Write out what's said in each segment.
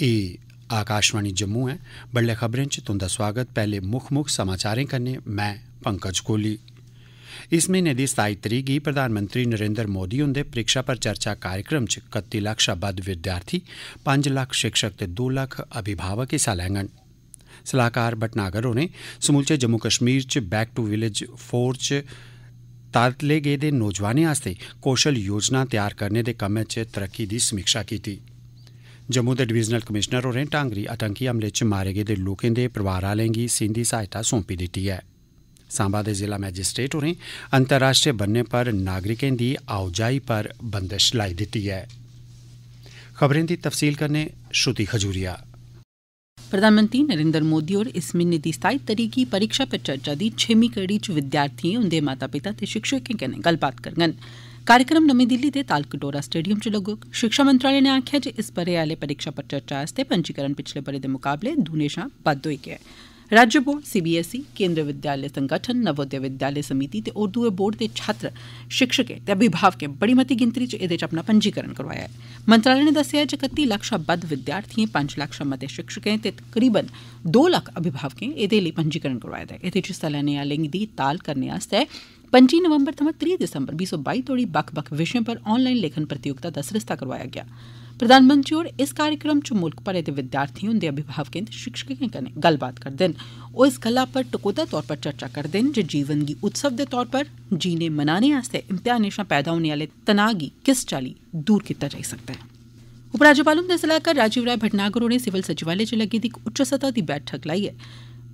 ए आकाशवाणी जम्मू ऐ बड़े खबरें च तुंदा सोआगत पैहले मुख समाचारें कन्नै मैं पंकज कोहली इस म्हीने दी सताई तरीक गी प्रधानमंत्री नरेंद्र मोदी हुंदे परीक्षा पर चर्चा कार्यक्रम च कत्ती लक्ख शा बद्ध विद्यार्थी पंज लक्ख शिक्षक ते दो लक्ख अभिभावक हिस्सा लैंगन सलाहकार भटनागर होरें समूलचे जम्मू कश्मीर च बैक टू विलेज फोर च तातले गेदे नौजवानें आस्तै कौशल योजना तैयार करने दे कम्मै च तरक्की दी समीक्षा कीती जम्मू दे डिवीजनल कमिश्नर होरें टांगरी आतंकी हमले च मारे गेदे लोकें दे परिवार आह्लें गी सहायता सौंपी दित्ती ऐ सांबा दे जिला मैजिस्ट्रेट होरें अंतर्राष्ट्रीय बन्ने पर नागरिकें दी आओजाई पर बंदश लाई दित्ती ऐ खबरें दी तफसील कन्नै श्रुति खजूरिया प्रधानमंत्री नरेन्द्र मोदी होर इस म्हीने दी सताई तरीक गी परीक्षा पे चर्चा दी छेमीं कड़ी च विद्यार्थिएं उंदे माता पिता ते शिक्षकें कन्नै गल्लबात करङन कार्यक्रम नमीं दिल्ली दे तालकटोरा स्टेडियम च लग्गोग शिक्षा मंत्रालय ने आखेआ जे इस ब'रे आह्ले परीक्षा पर चर्चा आस्तै पंजीकरण पिछले ब'रे दे मुकाबले दूने शा बद्द होई गेआ ऐ राज्य बोर्ड सीबीएसई केंद्र विद्यालय संगठन नवोदय विद्यालय समिति ते होर दुए बोर्ड दे छात्र शिक्षकें ते अभिभावकें बड़ी मती गिनतरी च एह्दे च अपना पंजीकरण करोआया ऐ मंत्रालय ने दस्सेआ जे कत्ती लक्ख शा बद्द विद्यार्थिएं पंज लक्ख शा मते शिक्षकें ते तकरीबन दो लक्ख अभिभावकें एह्दे लेई पंजीकरण करोआए दा ऐ एह्दे च हिस्सा लैने आह्लें दी ताल करने आस्तै पंजी नवंबर थमां त्रीह् दिसंबर बी सौ बाई तोड़ी बक्ख बक्ख विषयें पर आनलाईन लेखन प्रतियोगिता दा सरिस्ता करोआया गेआ प्रधानमंत्री होर इस कार्यक्रम च मुल्ख भरै दे विद्यार्थिएं उन्दे अभिभावकें ते शिक्षकें कन्नै गल्लबात करदे न ओ इस गल्ला उप्पर टकोह्दा तौरा पर चर्चा करदे न जे जीवन गी उत्सव दे तौरा पर जीने मनाने आस्तै इम्तेहानें शा पैदा होने आले तनाऽ गी किस चाल्ली दूर कीता जाई सकदा ऐ उपराज्यपाल हुंदे सलाहकार राजीव राय भटनागर होरें सिविल सचिवालय च लग्गी दी इक उच्च स्तह दी बैठक लाइयै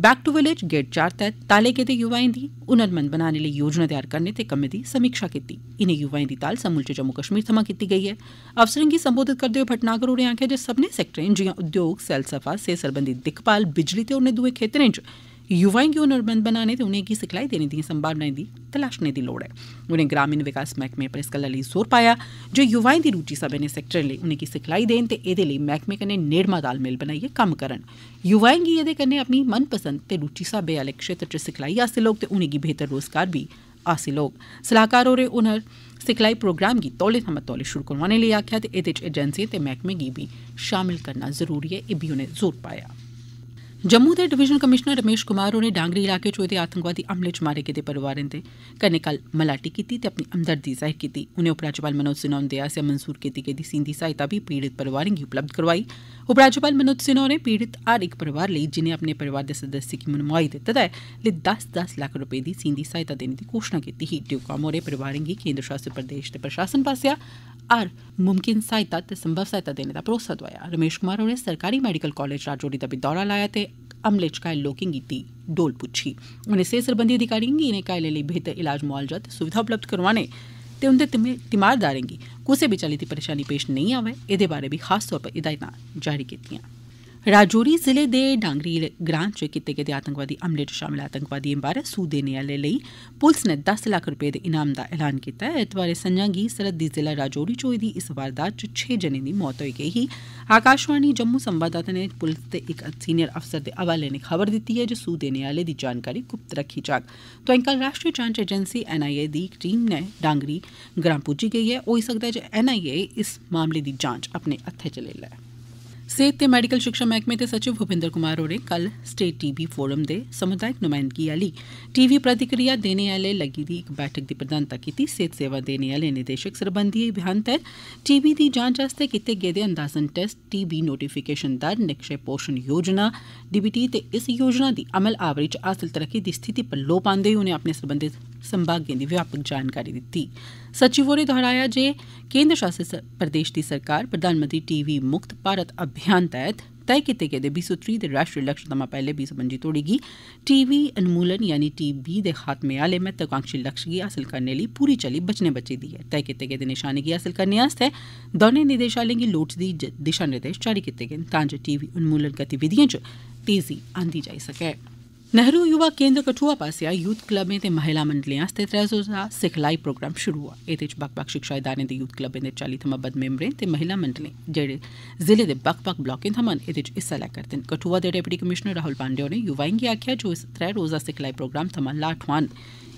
बैक टू विलेज गेड़ चार तैह्त ताले गेदे युवाएं गी हुनरमंद बनाने लेई योजना तैयार करने ते कम्में दी समीक्षा कीती इनें युवाएं दी ताल समूलचे जम्मू कश्मीर थमां कीती गेई ऐ अफसरें गी संबोधित करदे होई भटनागर होरें आखेआ जे सब्मनें सैक्टरें जिआं उद्योग सैलसफा सेहत सरबंधी दिक्खभाल बिजली ते होरनें दुए खेत्तरें च युवाएं क्यों हुनरमंद बनाने ते उनेंगी सिखलाई देने दी संभावनाएं दी तलाशने दी लोड़ ऐ उनें ग्रामीण विकास मैह्कमे पर इस गल्ला लेई जोर पाया जो युवाएं दी रुचि सब्बनें सैक्टरें लेई उनेंगी सिखलाई देन ते एह्दे लेई मैह्कमे कन्नै नेड़मा तालमेल बनाइयै कम्म करन युवाएं गी एह्दे कन्नै अपनी मनपसंद ते रुचि स्हाबै आह्ले क्षेत्र च सिखलाई हासल होग ते उनेंगी बेहतर रोजगार भी हासिल होग सलाहकार होरें हुनर सिखलाई प्रोग्राम गी तौले थमां तौले शुरू करोआने लेई आखेआ ते एह्दे च एजेंसिएं ते मैह्कमें गी बी शामल करना जरूरी ऐ एह् बी उनें जोर पाया जम्मू दे डिवीजनल कमीशनर रमेश कुमार होरें डांगरी इलाके च होए दे आतंकवादी हमले च मारे गेदे परोआरें दे कन्नै कल मलाटी कीती ते अपनी हमदर्दी जाहिर कीती उनें उपराज्यपाल मनोज सिन्हा हुंदे आसेआ मंजूर कीती गेदी सींदी सहायता बी पीड़ित परोआरें गी उपलब्ध करोआई उपराज्यपाल मनोज सिन्हा होरें पीड़ित हर इक परिवार लेई जिनें अपने परिवार दे सदस्य गी मनवाई दित्ते दा ऐ लेई दस दस लक्ख रपे दी सींदी सहायता देने दी घोषणा कीती ही ड्यूकाम होरें की गी केन्द्र शासित प्रदेश दे प्रशासन पास हर मुमकिन सहायता ते संभव सहायता देने दा भरोसा दोआया रमेश कुमार होरें सरकारी मैडिकल कालेज राजौरी दा बी दौरा लाया ते अमले च लोकें गी की डोल पुच्छी उनें सेहत सरबंधी अधिकारियें गी इनें घायलें लेई बेहतर इलाज मुआलजा ते सुविधा उपलब्ध करोआने ते उंदे तीमारदारें गी कुसै बी चाली दी परेशानी पेश नेई आवै एह्दे बारै बी खास तौर पर हिदायतां जारी कीतियां राजौरी जिले दे डांगरी ग्रां च कीते गेदे आतंकवादी हमले च शामल आतंकवादिएं बारै सूह देने आले लेई पुलस नै दस लक्ख रपे दे इनाम दा ऐलान कीता ऐ ऐतवारें संझा गी सरहदी जिला राजौरी च होई दी इस वारदात च छे की दी मौत होई गेई ही आकाशवाणी जम्मू संवाददाता ने पुलस दे इक सीनियर अफसर दे हवाले नै खबर दी ऐ जे सूह देने आले दी जानकारी गुप्त रखी जाग तोआई कल राष्ट्रीय जांच एजेंसी एनआईए दी इक टीम नै डांगरी ग्रां पुज्जी गेई ऐ होई सकदा ऐ जे एनआईए इस मामले दी जांच अपने हत्थै च लेई लै सेहत ते मैडिकल शिक्षा मैह्कमे दे सचिव भूपिंदर कुमार होरें कल स्टेट टीबी फोरम दे समुदायक नुमाइंदगी आली टीवी प्रतिक्रिया देने आह्ले लग्गी दी इक बैठक दी प्रधानता कीती सेहत सेवां देने आह्ले निदेशक सरबंधी अभियान तैह्त टीबी दी जांच आस्तै कीते गेदे अंदाजन टेस्ट टीबी नोटिफिकेशन दर निक्षय पोषण योजना डीबीटी ते इस योजना दी अमल आवरी च हासल तरक्की दी स्थिति पर लोऽ पांदे होई उनें अपने सरबंधत संभागें की व्यापक जानकारी दी सचिव होरें दोहराया जे केन्द्र शासित प्रदेश की सरकार प्रधानमंत्री टीवी मुक्त भारत अभियान तहत तय किए गए बी सौ त्री राष्ट्रीय लक्ष्य थमां पैह्ले बीह् सरबंधी तोड़ी गी टी वी उन्मूलन यानी टी के खात्मे आले महत्वाकांक्षी लक्ष्य गी हासिल करने लेई पूरी चाल्ली बचने बची दी है तय किए गए निशाने गी हासिल करने आस्तै दौनें निदेशालयें गी लोड़चदी दिशा निर्देश जारी किए गए टीवी तां जे टी वी उन्मूलन गतिविधियों च तेजी आंदी जाई सकै नेहरू युवा केंद्र कठुआ पासेआ यूथ क्लबें ते महिला मंडलें आस्तै त्रै रोजा सिखलाई प्रोग्राम शुरू होआ एह्दे च बक्ख बक्ख शिक्षा इदारें दे यूथ क्लबें दे चाली थमां बद मैम्बरें ते महिला मंडलें जेह्ड़े जिले दे बक्ख बक्ख ब्लाकें थमां एह्दे च हिस्सा लै करदे न कठुआ दे डिप्टी कमिश्नर राहुल पांडे होरें युवाएं गी आखेआ इस त्रै रोजा सिखलाई प्रोग्राम थमां लाह्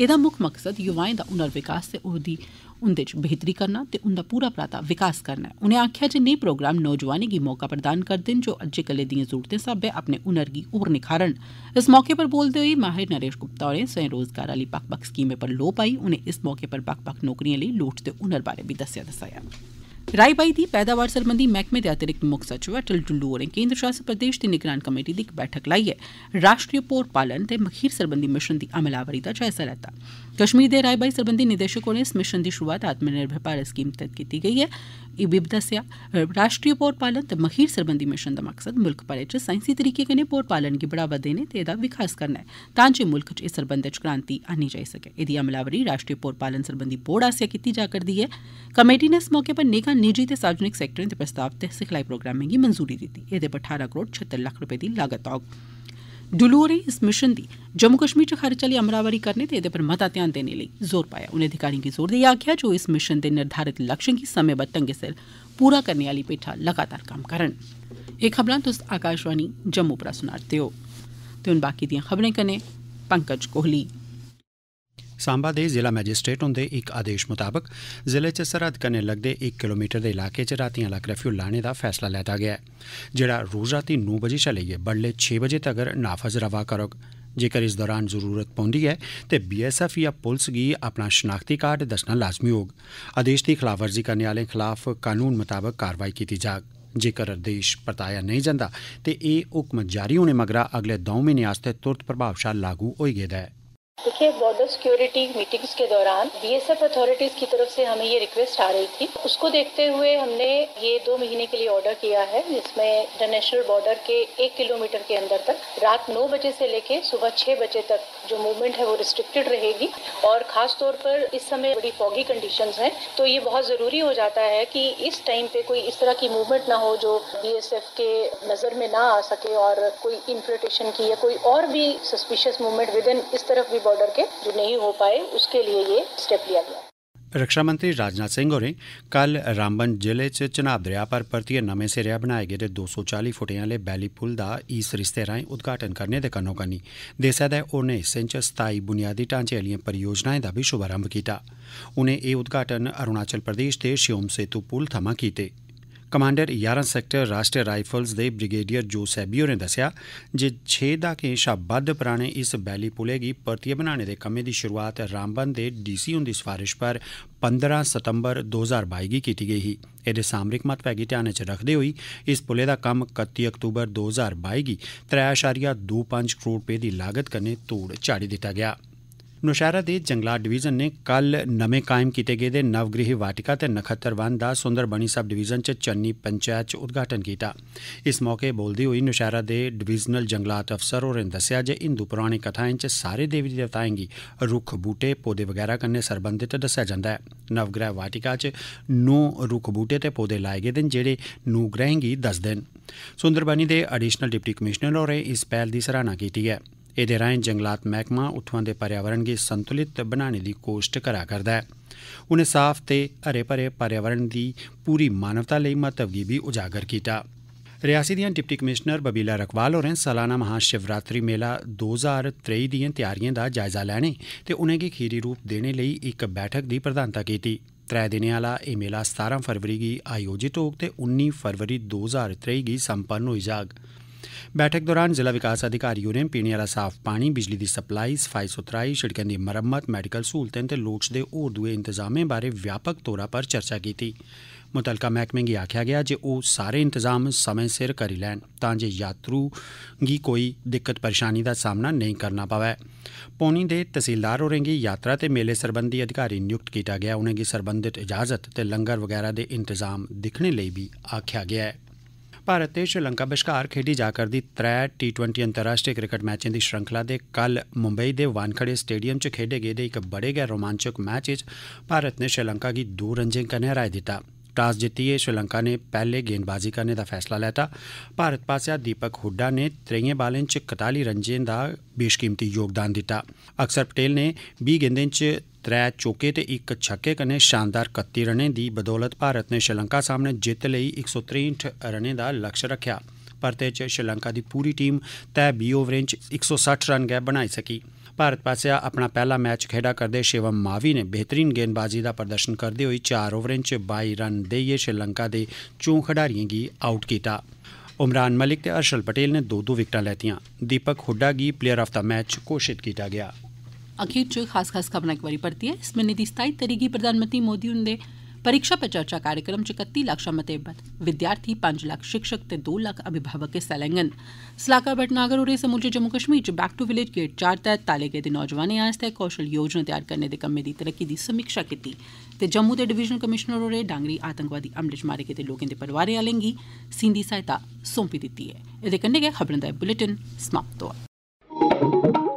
एह्दा मुक्ख मकसद युवाएं दा हुनर विकास ते उन्दे च बेहतरी करना ते उन्दा पूरा पराता विकास करना ऐ उनें आक्खेआ जे नेह प्रोग्राम नौजवाने गी मौका प्रदान करदे न जो ओ अज्जै कल्लै दिएं जरूरतें स्हाबै अपने हुनर गी होर निखारन इस मौके पर बोलदे होई माहिर नरेश गुप्ता होरें स्वयं रोजगार आली बक्ख बक्ख स्कीमें पर लोऽ पाई उनें इस मौके पर बक्ख बक्ख नौकरिएं लेई लोड़चदे हुनर बारै बी दस्सेआ दसाया राई बाई दी पैदावार सरबंधी मैह्कमे दे अतिरिक्त मुक्ख सचिव अटल डुल्लू होरें केन्द्र शासित प्रदेश दी निगरान कमेटी दी इक बैठक लाइयै राष्ट्रीय भोर पालन ते मखीर सरबंधी मिशन दी अमलावरी दा जायजा लैता कश्मीर दे राई बाई सरबंधी निदेशक होरें इस मिशन दी शुरूआत आत्मनिर्भर भारत स्कीम तैह्त कीती गेई ऐ एह् बी दस्सेआ राष्ट्रीय भोर पालन ते मखीर सरबंधी मिशन दा मकसद मुल्ख भरै च साइंसी तरीके कन्नै भोर पालन गी बढ़ावा देने ते एह्दा विकास करना ऐ तां जे मुल्ख च इस सरबंधै च क्रांति आनी जाई सकै एह्दी अमलावरी राष्ट्रीय पोर पालन सरबंधी बोर्ड आसेआ कीती जा करदी ऐ कमेटी ने इस मौके पर निगरान निजी ते सार्वजनिक सैक्टरें दे प्रस्ताव ते सिखलाई प्रोग्रामें गी मंजूरी दित्ती एह्दे पर ठारां करोड़ छत्तर लक्ख रपे दी लागत औग डुलू होरें इस मिशन दी जम्मू कश्मीर च खरी चाल्ली अमलावरी करने ते एह्दे पर मता ध्यान देने लेई जोर पाया उनें अधिकारिएं गी जोर देइयै आखेआ जे ओह् इस मिशन दे निर्धारित लक्ष्यें गी समेंबद्ध ढंग्गै सिर पूरा करने आली पेठा लगातार कम्म करन एह् खबरां तुस आकाशवाणी जम्मू परा सुना'रदे ओ ते हून बाकी दिएं खबरें कन्नै पंकज कोहली ਸਾਂਬਾ ਦੇ ਜ਼ਿਲ੍ਹਾ ਮੈਜਿਸਟ੍ਰੇਟ ਹੁੰਦੇ ਇੱਕ ਆਦੇਸ਼ ਮੁਤਾਬਕ ਜ਼ਿਲ੍ਹੇ 'ਚ ਸਰਹੱਦ ਕੰਨੇ ਲੱਗਦੇ 1 ਕਿਲੋਮੀਟਰ ਦੇ ਇਲਾਕੇ 'ਚ ਰਾਤੀਆਂ ਲਾ ਕਰਫਿਊ ਲਾਣੇ ਦਾ ਫੈਸਲਾ ਲੈਤਾ ਗਿਆ ਹੈ ਜਿਹੜਾ ਰੋਜ਼ ਰਾਤੀ 9 ਵਜੇ ਚੱਲੇਗਾ ਬੜਲੇ 6 ਵਜੇ ਤੱਕ ਨਾਫਜ਼ ਰਵਾ ਕਰੋ ਜੇਕਰ ਇਸ ਦੌਰਾਨ ਜ਼ਰੂਰਤ ਪੈਂਦੀ ਹੈ ਤੇ ਬੀਐਸਐਫ ਜਾਂ ਪੁਲਿਸ ਗੀ ਆਪਣਾ ਸ਼ਨਾਖਤੀ ਕਾਰਡ ਦੱਸਣਾ ਲਾਜ਼ਮੀ ਹੋਗ ਆਦੇਸ਼ ਦੀ ਖਿਲਾਫਵਰਜ਼ੀ ਕਰਨ ਵਾਲੇ ਖਿਲਾਫ ਕਾਨੂੰਨ ਮੁਤਾਬਕ ਕਾਰਵਾਈ ਕੀਤੀ ਜਾਗ ਜੇਕਰ ਆਦੇਸ਼ ਪਤਾਇਆ ਨਹੀਂ ਜਾਂਦਾ ਤੇ ਇਹ ਹੁਕਮ ਜਾਰੀ ਹੋਣੇ ਮਗਰਾ ਅਗਲੇ 2 ਮਹੀਨੇ ਆਸਤੇ ਤੁਰਤ ਪ੍ਰਭਾਵਸ਼ਾਲ ਲਾਗੂ ਹੋਈ ਗਿਆ ਹੈ देखिए बॉर्डर सिक्योरिटी मीटिंग्स के दौरान बीएसएफ अथॉरिटीज की तरफ से हमें ये रिक्वेस्ट आ रही थी उसको देखते हुए हमने ये दो महीने के लिए ऑर्डर किया है जिसमें इंटरनेशनल बॉर्डर के एक किलोमीटर के अंदर तक रात नौ बजे से लेके सुबह छह बजे तक जो मूवमेंट है वो रिस्ट्रिक्टेड रहेगी और खास तौर पर इस समय बड़ी फॉगी कंडीशन है तो ये बहुत जरूरी हो जाता है कि इस टाइम पे कोई इस तरह की मूवमेंट ना हो जो बीएसएफ के नजर में ना आ सके और कोई इन्फ्लटेशन की या कोई और भी सस्पिशियस मूवमेंट विद इन इस तरफ भी बॉर्डर के जो नहीं हो पाए उसके लिए ये स्टेप लिया गया रक्षा मंत्री राजनाथ सिंह और कल रामबन जिले च चनाब दरिया पर परतियै नमें सिरेआ बनाए गेदे दो सौ चाली फुटें आह्ले बैली पुल दा ई सरिस्ते राहें उद्घाटन करने दे कन्नो कन्नी देसै दे होरनें हिस्सें च सताई बुनियादी ढांचे आह्लियें परियोजनाएं दा भी शुभारंभ कीता उनें एह् उद्घाटन अरुणाचल प्रदेश दे श्योम सेतु पुल थमां कीते ਕਮਾਂਡਰ 11 ਸੈਕਟਰ ਰਾਸ਼ਟਰੀ ਰਾਈਫਲਸ ਦੇ ਬ੍ਰਿਗੇਡੀਅਰ ਜੋਸੈਬੀ ਹੋਰੇ ਦੱਸਿਆ ਜੇ 6 ਦਾ ਕੇਸ਼ਾ ਵੱਧ ਪੁਰਾਣੇ ਇਸ ਬੈਲੀ ਪੁਲੇ ਦੀ ਪਰਤੀਆ ਬਣਾਉਣੇ ਦੇ ਕੰਮੇ ਦੀ ਸ਼ੁਰੂਆਤ ਰਾਮਬੰਦ ਦੇ ਡੀਸੀ ਹੁੰਦੀ ਸਿਫਾਰਿਸ਼ ਪਰ 15 ਸਤੰਬਰ 2022 ਦੀ ਕੀਤੀ ਗਈ ਹੀ ਇਹਦੇ ਸਾਮਰਿਕ ਮਤਵੈਗੀ ਧਿਆਨ ਚ ਰੱਖਦੇ ਹੋਈ ਇਸ ਪੁਲੇ ਦਾ ਕੰਮ 31 ਅਕਤੂਬਰ 2022 ਗੀ 3.25 ਕਰੋੜ ਰੁਪਏ ਦੀ ਲਾਗਤ ਕਰਨੇ ਤੋੜ ਚਾੜੀ ਦਿੱਤਾ ਗਿਆ ਨੁਸ਼ਹਿਰਾ ਦੇ ਜੰਗਲਾ ਡਿਵੀਜ਼ਨ ਨੇ ਕੱਲ ਨਵੇਂ ਕਾਇਮ ਕੀਤੇ ਗਏ ਦੇ ਨਵਗ੍ਰਹਿ ਵਾਟਿਕਾ ਤੇ ਨਖਤਰਵਨ ਦਾ ਸੁੰਦਰਬਣੀ ਸਬ ਡਿਵੀਜ਼ਨ ਚ ਚੰਨੀ ਪੰਚਾਇਤ ਚ ਉਦਘਾਟਨ ਕੀਤਾ ਇਸ ਮੌਕੇ ਬੋਲਦੀ ਹੋਈ ਨੁਸ਼ਹਿਰਾ ਦੇ ਡਿਵੀਜ਼ਨਲ ਜੰਗਲਾਤ ਅਫਸਰ ਹੋਰ ਹੋਰੇ ਦੱਸਿਆ ਜੇ ਹਿੰਦੂ ਪੁਰਾਣੀ ਕਥਾਵਾਂ ਚ ਸਾਰੇ ਦੇਵੀ ਦੇਵਤਾਏਂਗੀ ਰੁੱਖ ਬੂਟੇ ਪੌਦੇ ਵਗੈਰਾ ਕੰਨੇ ਸਰਬੰਧਿਤ ਦੱਸਿਆ ਜਾਂਦਾ ਹੈ ਨਵਗ੍ਰਹਿ ਵਾਟਿਕਾ ਚ ਨੂ ਰੁੱਖ ਬੂਟੇ ਤੇ ਪੌਦੇ ਲਾਏ ਗਏ ਦਿਨ ਜਿਹੜੇ ਨੂ ਗ੍ਰਹਿਂਗੀ ਦੱਸ ਦਿਨ ਸੁੰਦਰਬਣੀ ਦੇ ਐਡੀਸ਼ਨਲ ਡਿਪਟੀ ਕਮਿਸ਼ਨਰ ਹੋਰੇ ਇਸ ਪਹਿਲ ਦੀ ਸਰਾਣਾ ਕੀਤੀ ਹੈ ਇਹਦੇ ਰਾਹੀਂ ਜੰਗਲਾਤ ਮਹਿਕਮਾ ਉਥੋਂ ਦੇ ਪਰਿਆਵਰਣ ਦੀ ਸੰਤੁਲਿਤ ਬਣਾਉਣ ਦੀ ਕੋਸ਼ਿਸ਼ ਕਰਾ ਕਰਦਾ ਹੈ ਉਹਨੇ ਸਾਫ਼ ਤੇ ਹਰੇ ਭਰੇ ਪਰਿਆਵਰਣ ਦੀ ਪੂਰੀ ਮਾਨਵਤਾ ਲਈ ਮਤਵਗੀ ਵੀ ਉਜਾਗਰ ਕੀਤਾ ਰਿਆਸੀ ਦੀਆਂ ਡਿਪਟੀ ਕਮਿਸ਼ਨਰ ਬਬੀਲਾ ਰਕਵਾਲ ਹੋਰਾਂ ਸਾਲਾਨਾ ਮਹਾ ਸ਼ਿਵਰਾਤਰੀ ਮੇਲਾ 2023 ਦੀਆਂ ਤਿਆਰੀਆਂ ਦਾ ਜਾਇਜ਼ਾ ਲੈਣੇ ਤੇ ਉਹਨੇ ਕੀ ਖੀਰੀ ਰੂਪ ਦੇਣੇ ਲਈ ਇੱਕ ਬੈਠਕ ਦੀ ਪ੍ਰਧਾਨਤਾ ਕੀਤੀ ਤਰੇ ਦਿਨੇ ਵਾਲਾ ਇਹ ਮੇਲਾ 17 ਫਰਵਰੀ ਦੀ ਆਯੋਜਿਤ ਹੋਕ ਤੇ 19 ਫਰਵਰੀ 2023 ਦੀ ਸੰਪੰਨ ਹੋਈ ਜਾਗ बैठक दौरान जिला विकास अधिकारी होरें पीने आह्ला साफ पानी बिजली दी सप्लाई सफाई सुथराई सिड़कें दी मरम्मत मैडिकल स्हूलतें ते लोड़चदे होर दुए इंतजामें बारै व्यापक तौरा पर चर्चा कीती मुतलका मैह्कमें गी आखेआ गेआ जे ओह् सारे इंतजाम समें सिर करी लैन तां जे यात्रु गी कोई दिक्कत परेशानी दा सामना नेईं करना पवै पौनी दे तैह्सीलदार होरें गी यात्रा ते मेले सरबंधी अधिकारी नियुक्त कीता गेआ उनेंगी सरबंधत इजाजत ते लंगर वगैरा दे इंतजाम दिक्खने लेई बी आखेआ गेआ ऐ भारत ते श्रीलंका बश्कार खेडी जा करदी त्रै टी ट्वेंटी अंतर्राष्ट्रीय क्रिकेट मैचें की श्रृंखला दे कल मुंबई के वानखड़े स्टेडियम से खेडे गेदे इक बड़े गै रोमांचक मैच च भारत ने श्रीलंका गी दो रंजें कन्नै हराई दित्ता टास जित्तियै श्रीलंका ने पहले गेंदबाजी करने का फैसला लिया भारत पास दीपक हुड्डा ने त्रेइयें बालें च कताली रंजें का बेशकीमती योगदान दित्ता अक्सर पटेल ने भी गेंदें च त्रै चौके ते इक छक्के कन्नै शानदार कत्ती रनें दी बदौलत भारत नै श्रीलंका सामने जित्त लेई इक सौ त्रेंठ रनें दा लक्ष्य रक्खेआ परते च श्रीलंका दी पूरी टीम तै बीह् ओवरें च इक सौ सट्ठ रन गै बनाई सकी भारत पास्सेआ अपना पैहला मैच खेड्डा करदे शिवम मावी नै बेहतरीन गेंदबाजी दा प्रदर्शन करदे होई चार ओवरें च बाई रन देइयै श्रीलंका दे चौं खडारियें गी आउट कीता उमरान मलिक ते हर्षल पटेल नै दो दो विकटां लैतियां दीपक हुड्डा गी प्लेयर ऑफ द मैच घोषित कीता गेआ अखीर च खास खास खबर इक बारी परतियै इस म्हीने दी सताई तरीक गी प्रधानमंत्री मोदी हुंदे परीक्षा पे चर्चा कार्यक्रम च कत्ती लक्ख शा मते विद्यार्थी पंज लक्ख शिक्षक ते दो लक्ख अभिभावक हिस्सा लैंगन सलाहकार भटनागर होरें समूचे जम्मू कश्मीर च बैक टू विलेज गेट चार तैह्त ताले गेदे नौजवानें आस्तै कौशल योजना तैयार करने दे कम्मै दी तरक्की दी समीक्षा कीती ते जम्मू दे डिवीजनल कमिशनर होरें डांगरी आतंकवादी हमले च मारे गेदे लोकें दे परोआरें आह्लें गी सींदी सहायता सौंपी दित्ती ऐ एह्दे कन्नै गै खबरें दा बुलेटिन समाप्त होआ